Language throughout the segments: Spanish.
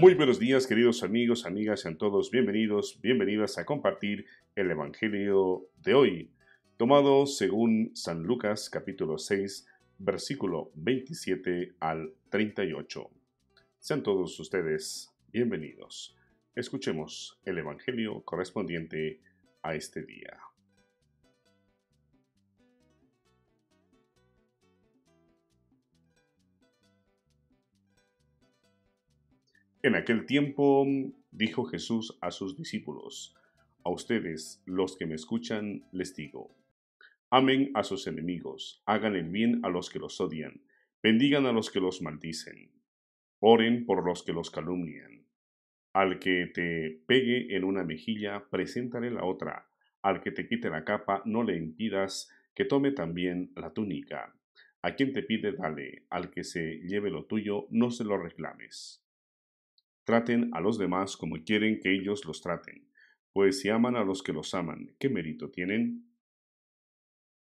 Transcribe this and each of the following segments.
Muy buenos días queridos amigos, amigas, sean todos bienvenidos, bienvenidas a compartir el Evangelio de hoy, tomado según San Lucas capítulo 6, versículo 27 al 38. Sean todos ustedes bienvenidos. Escuchemos el Evangelio correspondiente a este día. En aquel tiempo dijo Jesús a sus discípulos, a ustedes, los que me escuchan, les digo, amen a sus enemigos, hagan el bien a los que los odian, bendigan a los que los maldicen, oren por los que los calumnian. Al que te pegue en una mejilla, preséntale la otra. Al que te quite la capa, no le impidas que tome también la túnica. A quien te pide, dale. Al que se lleve lo tuyo, no se lo reclames. Traten a los demás como quieren que ellos los traten, pues si aman a los que los aman, ¿qué mérito tienen?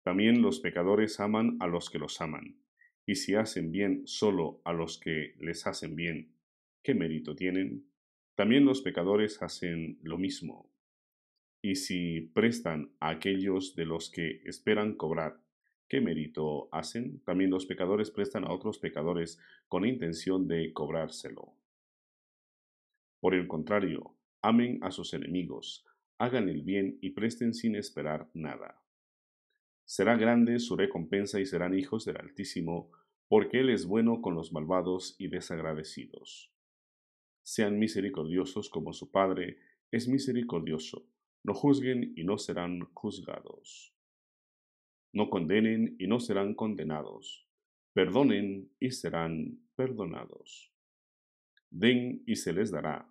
También los pecadores aman a los que los aman, y si hacen bien solo a los que les hacen bien, ¿qué mérito tienen? También los pecadores hacen lo mismo, y si prestan a aquellos de los que esperan cobrar, ¿qué mérito hacen? También los pecadores prestan a otros pecadores con intención de cobrárselo. Por el contrario, amen a sus enemigos, hagan el bien y presten sin esperar nada. Será grande su recompensa y serán hijos del Altísimo, porque Él es bueno con los malvados y desagradecidos. Sean misericordiosos como su Padre es misericordioso, no juzguen y no serán juzgados. No condenen y no serán condenados, perdonen y serán perdonados. Den y se les dará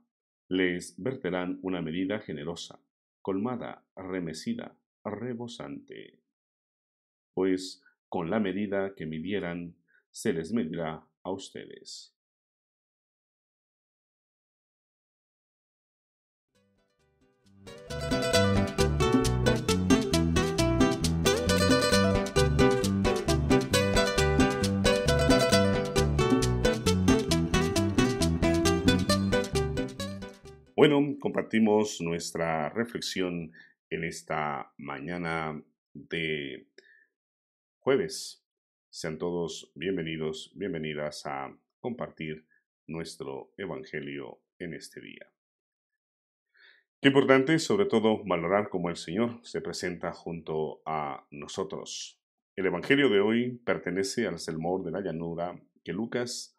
les verterán una medida generosa, colmada, remecida, rebosante. Pues con la medida que midieran, se les medirá a ustedes. Bueno, compartimos nuestra reflexión en esta mañana de jueves. Sean todos bienvenidos, bienvenidas a compartir nuestro Evangelio en este día. Qué importante, sobre todo, valorar cómo el Señor se presenta junto a nosotros. El Evangelio de hoy pertenece al sermón de la llanura que Lucas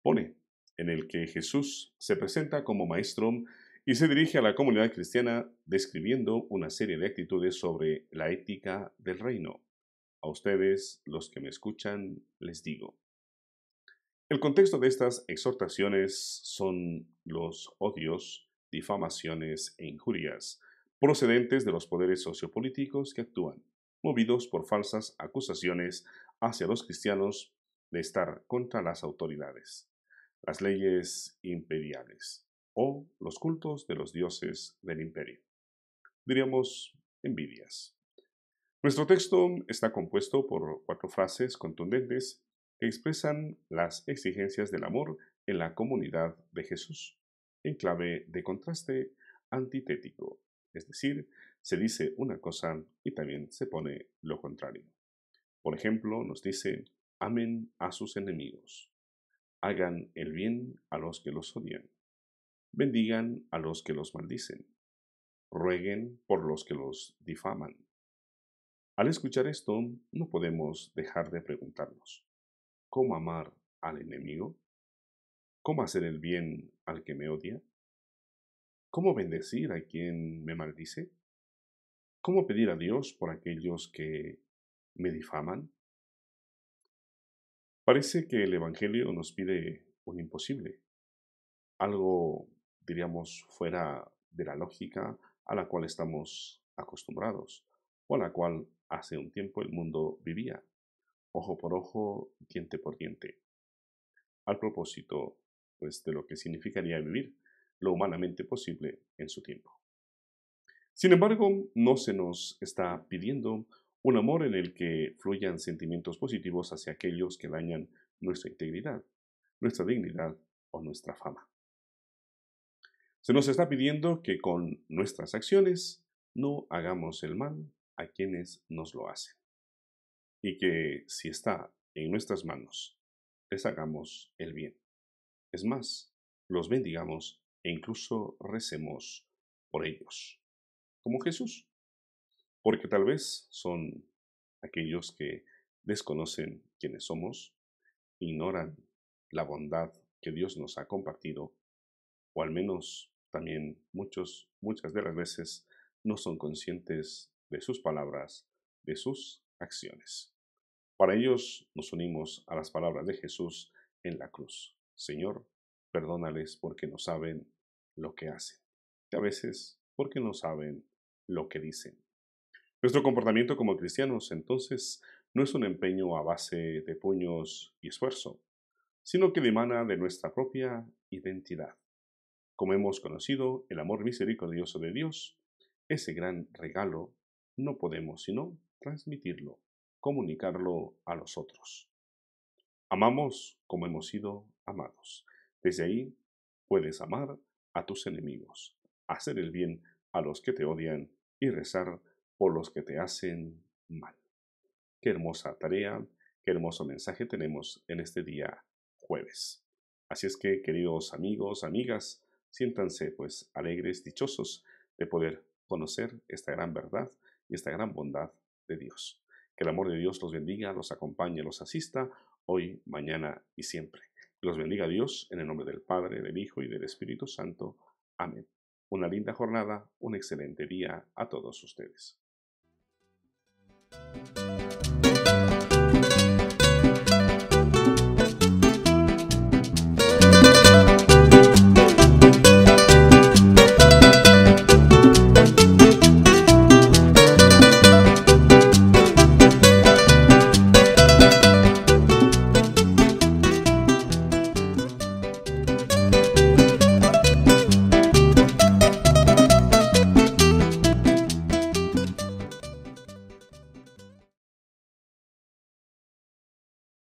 pone en el que Jesús se presenta como maestro y se dirige a la comunidad cristiana describiendo una serie de actitudes sobre la ética del reino. A ustedes, los que me escuchan, les digo. El contexto de estas exhortaciones son los odios, difamaciones e injurias procedentes de los poderes sociopolíticos que actúan, movidos por falsas acusaciones hacia los cristianos de estar contra las autoridades las leyes imperiales o los cultos de los dioses del imperio. Diríamos envidias. Nuestro texto está compuesto por cuatro frases contundentes que expresan las exigencias del amor en la comunidad de Jesús, en clave de contraste antitético, es decir, se dice una cosa y también se pone lo contrario. Por ejemplo, nos dice, amen a sus enemigos, Hagan el bien a los que los odian. Bendigan a los que los maldicen. Rueguen por los que los difaman. Al escuchar esto, no podemos dejar de preguntarnos, ¿cómo amar al enemigo? ¿Cómo hacer el bien al que me odia? ¿Cómo bendecir a quien me maldice? ¿Cómo pedir a Dios por aquellos que me difaman? Parece que el Evangelio nos pide un imposible, algo, diríamos, fuera de la lógica a la cual estamos acostumbrados o a la cual hace un tiempo el mundo vivía, ojo por ojo, diente por diente. Al propósito, pues, de lo que significaría vivir lo humanamente posible en su tiempo. Sin embargo, no se nos está pidiendo un amor en el que fluyan sentimientos positivos hacia aquellos que dañan nuestra integridad, nuestra dignidad o nuestra fama. Se nos está pidiendo que con nuestras acciones no hagamos el mal a quienes nos lo hacen. Y que si está en nuestras manos, les hagamos el bien. Es más, los bendigamos e incluso recemos por ellos, como Jesús, porque tal vez son aquellos que desconocen quiénes somos, ignoran la bondad que Dios nos ha compartido, o al menos también muchos, muchas de las veces no son conscientes de sus palabras, de sus acciones. Para ellos nos unimos a las palabras de Jesús en la cruz. Señor, perdónales porque no saben lo que hacen. Y a veces porque no saben lo que dicen. Nuestro comportamiento como cristianos entonces no es un empeño a base de puños y esfuerzo, sino que emana de nuestra propia identidad. Como hemos conocido el amor misericordioso de Dios, ese gran regalo no podemos sino transmitirlo, comunicarlo a los otros. Amamos como hemos sido amados. Desde ahí puedes amar a tus enemigos, hacer el bien a los que te odian y rezar por los que te hacen mal. Qué hermosa tarea, qué hermoso mensaje tenemos en este día jueves. Así es que, queridos amigos, amigas, siéntanse pues alegres, dichosos de poder conocer esta gran verdad y esta gran bondad de Dios. Que el amor de Dios los bendiga, los acompañe, los asista hoy, mañana y siempre. Que los bendiga Dios en el nombre del Padre, del Hijo y del Espíritu Santo. Amén. Una linda jornada, un excelente día a todos ustedes. Thank you.